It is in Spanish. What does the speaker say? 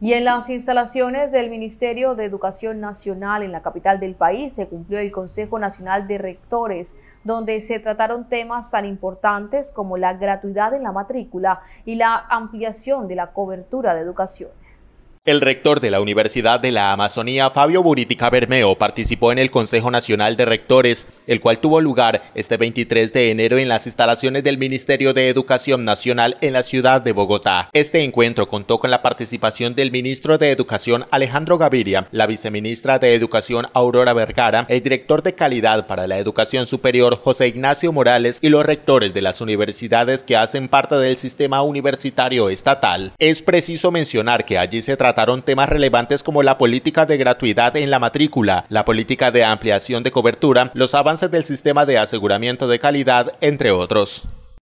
Y en las instalaciones del Ministerio de Educación Nacional en la capital del país se cumplió el Consejo Nacional de Rectores, donde se trataron temas tan importantes como la gratuidad en la matrícula y la ampliación de la cobertura de educación. El rector de la Universidad de la Amazonía, Fabio Buritica Bermeo, participó en el Consejo Nacional de Rectores, el cual tuvo lugar este 23 de enero en las instalaciones del Ministerio de Educación Nacional en la ciudad de Bogotá. Este encuentro contó con la participación del ministro de Educación Alejandro Gaviria, la viceministra de Educación Aurora Vergara, el director de Calidad para la Educación Superior José Ignacio Morales y los rectores de las universidades que hacen parte del sistema universitario estatal. Es preciso mencionar que allí se trataron temas relevantes como la política de gratuidad en la matrícula, la política de ampliación de cobertura, los avances del sistema de aseguramiento de calidad, entre otros.